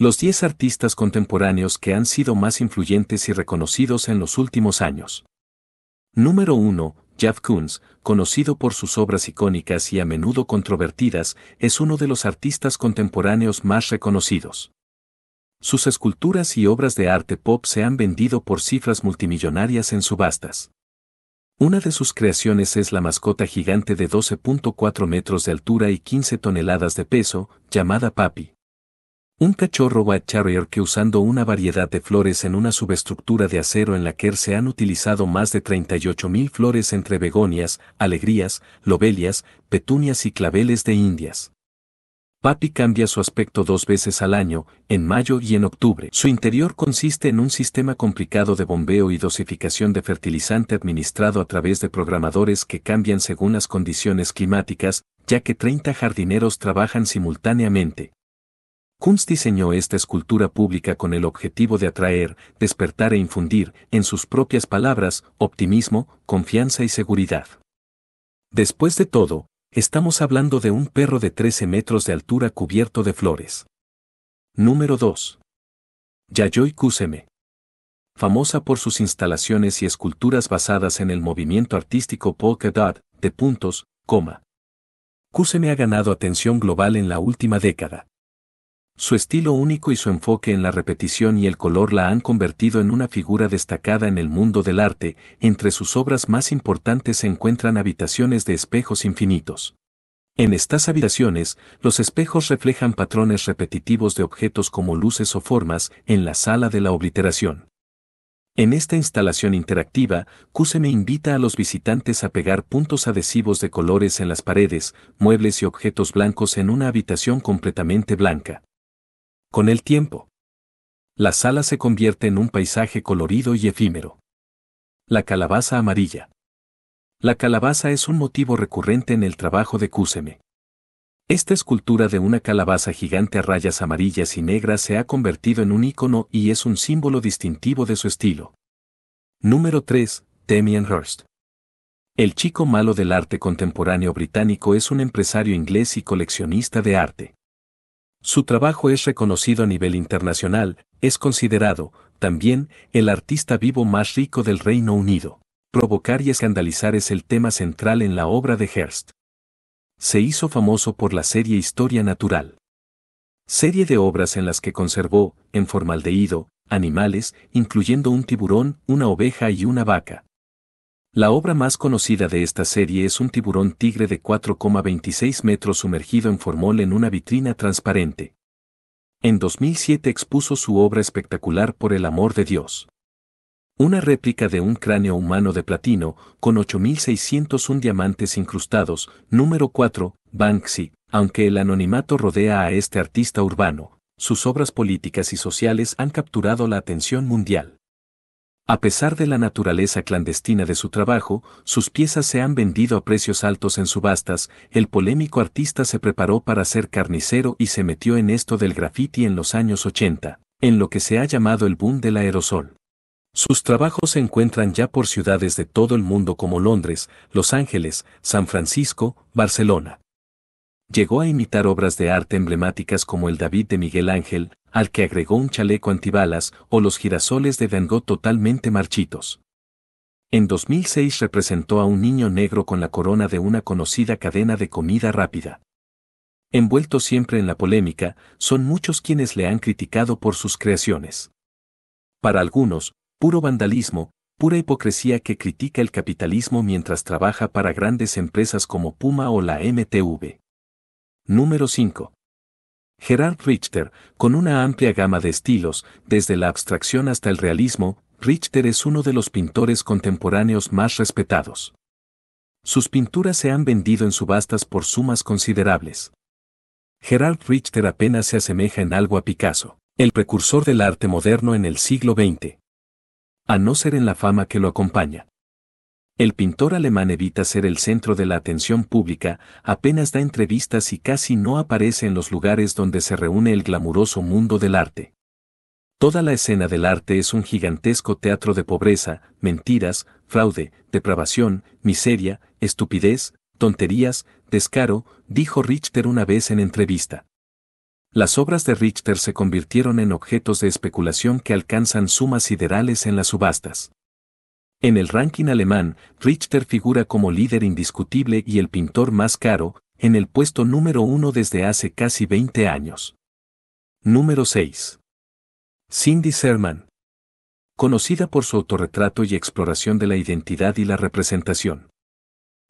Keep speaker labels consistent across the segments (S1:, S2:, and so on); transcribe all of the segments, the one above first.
S1: Los 10 artistas contemporáneos que han sido más influyentes y reconocidos en los últimos años. Número 1. Jeff Koons, conocido por sus obras icónicas y a menudo controvertidas, es uno de los artistas contemporáneos más reconocidos. Sus esculturas y obras de arte pop se han vendido por cifras multimillonarias en subastas. Una de sus creaciones es la mascota gigante de 12.4 metros de altura y 15 toneladas de peso, llamada Papi. Un cachorro White Charrier que usando una variedad de flores en una subestructura de acero en la que se han utilizado más de 38.000 flores entre begonias, alegrías, lobelias, petunias y claveles de indias. Papi cambia su aspecto dos veces al año, en mayo y en octubre. Su interior consiste en un sistema complicado de bombeo y dosificación de fertilizante administrado a través de programadores que cambian según las condiciones climáticas, ya que 30 jardineros trabajan simultáneamente Kunz diseñó esta escultura pública con el objetivo de atraer, despertar e infundir, en sus propias palabras, optimismo, confianza y seguridad. Después de todo, estamos hablando de un perro de 13 metros de altura cubierto de flores. Número 2. Yayoi Kuseme. Famosa por sus instalaciones y esculturas basadas en el movimiento artístico polka dot, de puntos, coma. Kuseme ha ganado atención global en la última década. Su estilo único y su enfoque en la repetición y el color la han convertido en una figura destacada en el mundo del arte, entre sus obras más importantes se encuentran habitaciones de espejos infinitos. En estas habitaciones, los espejos reflejan patrones repetitivos de objetos como luces o formas en la sala de la obliteración. En esta instalación interactiva, Kuseme invita a los visitantes a pegar puntos adhesivos de colores en las paredes, muebles y objetos blancos en una habitación completamente blanca. Con el tiempo, la sala se convierte en un paisaje colorido y efímero. La calabaza amarilla. La calabaza es un motivo recurrente en el trabajo de Cúseme. Esta escultura de una calabaza gigante a rayas amarillas y negras se ha convertido en un icono y es un símbolo distintivo de su estilo. Número 3. Damien Hirst. El chico malo del arte contemporáneo británico es un empresario inglés y coleccionista de arte. Su trabajo es reconocido a nivel internacional, es considerado, también, el artista vivo más rico del Reino Unido. Provocar y escandalizar es el tema central en la obra de Hearst. Se hizo famoso por la serie Historia Natural. Serie de obras en las que conservó, en formaldehído, animales, incluyendo un tiburón, una oveja y una vaca. La obra más conocida de esta serie es un tiburón tigre de 4,26 metros sumergido en formol en una vitrina transparente. En 2007 expuso su obra espectacular Por el amor de Dios. Una réplica de un cráneo humano de platino, con 8.601 diamantes incrustados, número 4, Banksy, aunque el anonimato rodea a este artista urbano, sus obras políticas y sociales han capturado la atención mundial. A pesar de la naturaleza clandestina de su trabajo, sus piezas se han vendido a precios altos en subastas, el polémico artista se preparó para ser carnicero y se metió en esto del graffiti en los años 80, en lo que se ha llamado el boom del aerosol. Sus trabajos se encuentran ya por ciudades de todo el mundo como Londres, Los Ángeles, San Francisco, Barcelona llegó a imitar obras de arte emblemáticas como el David de Miguel Ángel, al que agregó un chaleco antibalas, o los girasoles de Van Gogh totalmente marchitos. En 2006 representó a un niño negro con la corona de una conocida cadena de comida rápida. Envuelto siempre en la polémica, son muchos quienes le han criticado por sus creaciones. Para algunos, puro vandalismo, pura hipocresía que critica el capitalismo mientras trabaja para grandes empresas como Puma o la MTV. Número 5. Gerard Richter, con una amplia gama de estilos, desde la abstracción hasta el realismo, Richter es uno de los pintores contemporáneos más respetados. Sus pinturas se han vendido en subastas por sumas considerables. Gerard Richter apenas se asemeja en algo a Picasso, el precursor del arte moderno en el siglo XX. A no ser en la fama que lo acompaña. El pintor alemán evita ser el centro de la atención pública, apenas da entrevistas y casi no aparece en los lugares donde se reúne el glamuroso mundo del arte. Toda la escena del arte es un gigantesco teatro de pobreza, mentiras, fraude, depravación, miseria, estupidez, tonterías, descaro, dijo Richter una vez en entrevista. Las obras de Richter se convirtieron en objetos de especulación que alcanzan sumas siderales en las subastas. En el ranking alemán, Richter figura como líder indiscutible y el pintor más caro, en el puesto número uno desde hace casi 20 años. Número 6. Cindy Sherman. Conocida por su autorretrato y exploración de la identidad y la representación.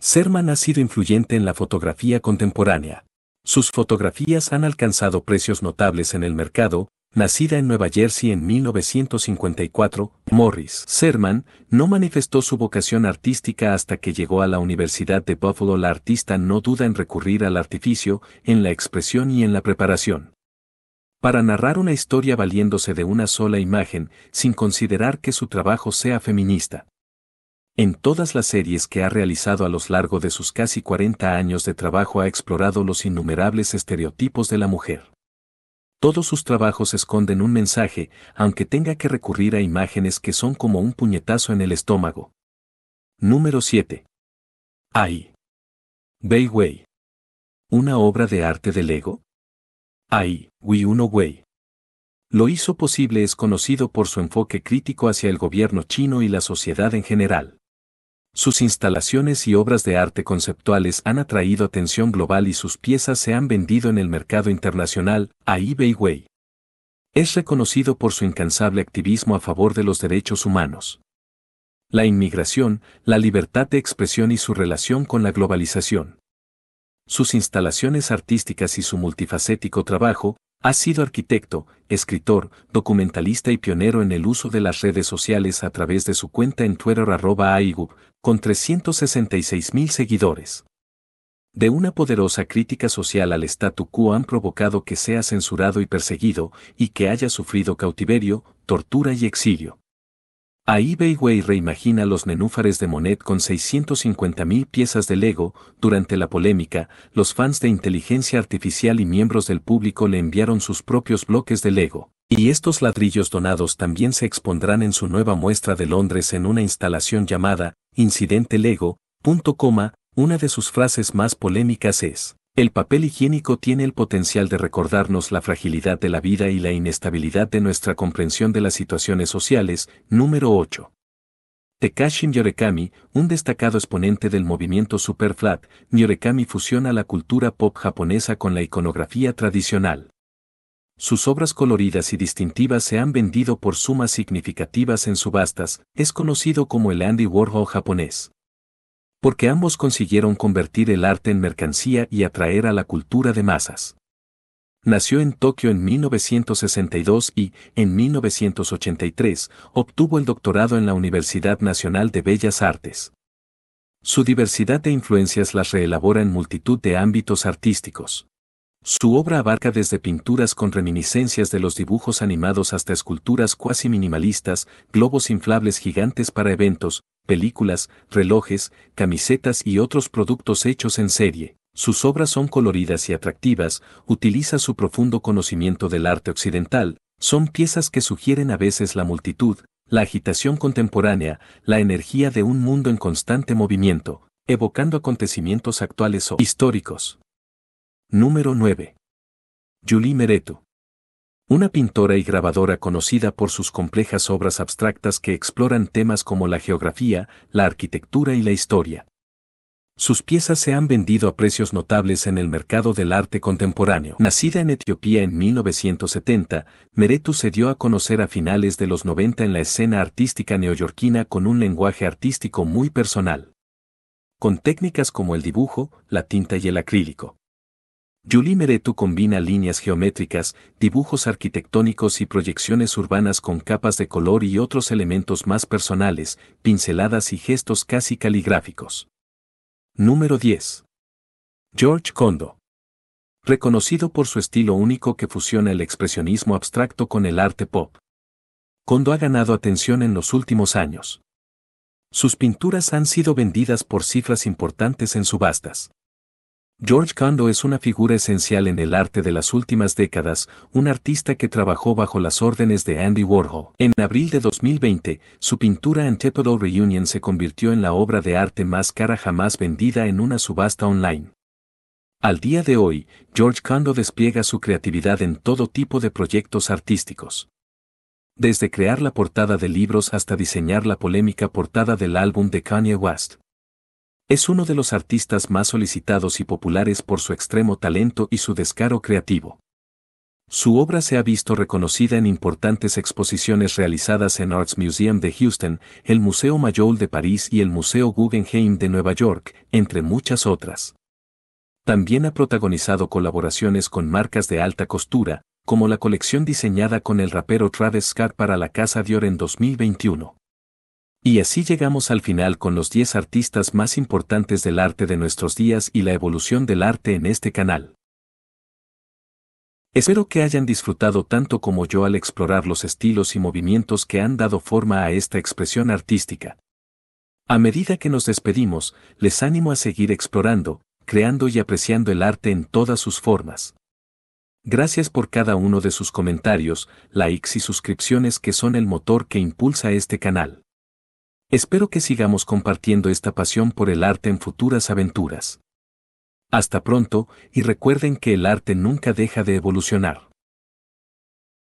S1: Sherman ha sido influyente en la fotografía contemporánea. Sus fotografías han alcanzado precios notables en el mercado, nacida en Nueva Jersey en 1954, Morris Serman no manifestó su vocación artística hasta que llegó a la Universidad de Buffalo. La artista no duda en recurrir al artificio, en la expresión y en la preparación. Para narrar una historia valiéndose de una sola imagen, sin considerar que su trabajo sea feminista. En todas las series que ha realizado a lo largo de sus casi 40 años de trabajo ha explorado los innumerables estereotipos de la mujer. Todos sus trabajos esconden un mensaje, aunque tenga que recurrir a imágenes que son como un puñetazo en el estómago. Número 7. Ai. Bei Wei. ¿Una obra de arte del ego? Ai, Wei Uno Wei. Lo hizo posible es conocido por su enfoque crítico hacia el gobierno chino y la sociedad en general. Sus instalaciones y obras de arte conceptuales han atraído atención global y sus piezas se han vendido en el mercado internacional, a eBay. Es reconocido por su incansable activismo a favor de los derechos humanos. La inmigración, la libertad de expresión y su relación con la globalización. Sus instalaciones artísticas y su multifacético trabajo ha sido arquitecto, escritor, documentalista y pionero en el uso de las redes sociales a través de su cuenta en Twitter arroba aigu, con 366.000 seguidores. De una poderosa crítica social al statu quo han provocado que sea censurado y perseguido, y que haya sufrido cautiverio, tortura y exilio. Ahí Wei reimagina los nenúfares de Monet con 650.000 piezas de Lego. Durante la polémica, los fans de inteligencia artificial y miembros del público le enviaron sus propios bloques de Lego, y estos ladrillos donados también se expondrán en su nueva muestra de Londres en una instalación llamada Incidente Lego. una de sus frases más polémicas es el papel higiénico tiene el potencial de recordarnos la fragilidad de la vida y la inestabilidad de nuestra comprensión de las situaciones sociales. Número 8. Tekashi Nyorekami, un destacado exponente del movimiento Superflat, Nyorekami fusiona la cultura pop japonesa con la iconografía tradicional. Sus obras coloridas y distintivas se han vendido por sumas significativas en subastas, es conocido como el Andy Warhol japonés porque ambos consiguieron convertir el arte en mercancía y atraer a la cultura de masas. Nació en Tokio en 1962 y, en 1983, obtuvo el doctorado en la Universidad Nacional de Bellas Artes. Su diversidad de influencias las reelabora en multitud de ámbitos artísticos. Su obra abarca desde pinturas con reminiscencias de los dibujos animados hasta esculturas cuasi minimalistas, globos inflables gigantes para eventos, películas, relojes, camisetas y otros productos hechos en serie. Sus obras son coloridas y atractivas, utiliza su profundo conocimiento del arte occidental, son piezas que sugieren a veces la multitud, la agitación contemporánea, la energía de un mundo en constante movimiento, evocando acontecimientos actuales o históricos. Número 9. Julie Mereto una pintora y grabadora conocida por sus complejas obras abstractas que exploran temas como la geografía, la arquitectura y la historia. Sus piezas se han vendido a precios notables en el mercado del arte contemporáneo. Nacida en Etiopía en 1970, Meretu se dio a conocer a finales de los 90 en la escena artística neoyorquina con un lenguaje artístico muy personal. Con técnicas como el dibujo, la tinta y el acrílico. Julie Meretu combina líneas geométricas, dibujos arquitectónicos y proyecciones urbanas con capas de color y otros elementos más personales, pinceladas y gestos casi caligráficos. Número 10. George Kondo. Reconocido por su estilo único que fusiona el expresionismo abstracto con el arte pop. Kondo ha ganado atención en los últimos años. Sus pinturas han sido vendidas por cifras importantes en subastas. George Kondo es una figura esencial en el arte de las últimas décadas, un artista que trabajó bajo las órdenes de Andy Warhol. En abril de 2020, su pintura Antipodal Reunion se convirtió en la obra de arte más cara jamás vendida en una subasta online. Al día de hoy, George Kondo despliega su creatividad en todo tipo de proyectos artísticos. Desde crear la portada de libros hasta diseñar la polémica portada del álbum de Kanye West. Es uno de los artistas más solicitados y populares por su extremo talento y su descaro creativo. Su obra se ha visto reconocida en importantes exposiciones realizadas en Arts Museum de Houston, el Museo Mayol de París y el Museo Guggenheim de Nueva York, entre muchas otras. También ha protagonizado colaboraciones con marcas de alta costura, como la colección diseñada con el rapero Travis Scott para la Casa Dior en 2021. Y así llegamos al final con los 10 artistas más importantes del arte de nuestros días y la evolución del arte en este canal. Espero que hayan disfrutado tanto como yo al explorar los estilos y movimientos que han dado forma a esta expresión artística. A medida que nos despedimos, les animo a seguir explorando, creando y apreciando el arte en todas sus formas. Gracias por cada uno de sus comentarios, likes y suscripciones que son el motor que impulsa este canal. Espero que sigamos compartiendo esta pasión por el arte en futuras aventuras. Hasta pronto y recuerden que el arte nunca deja de evolucionar.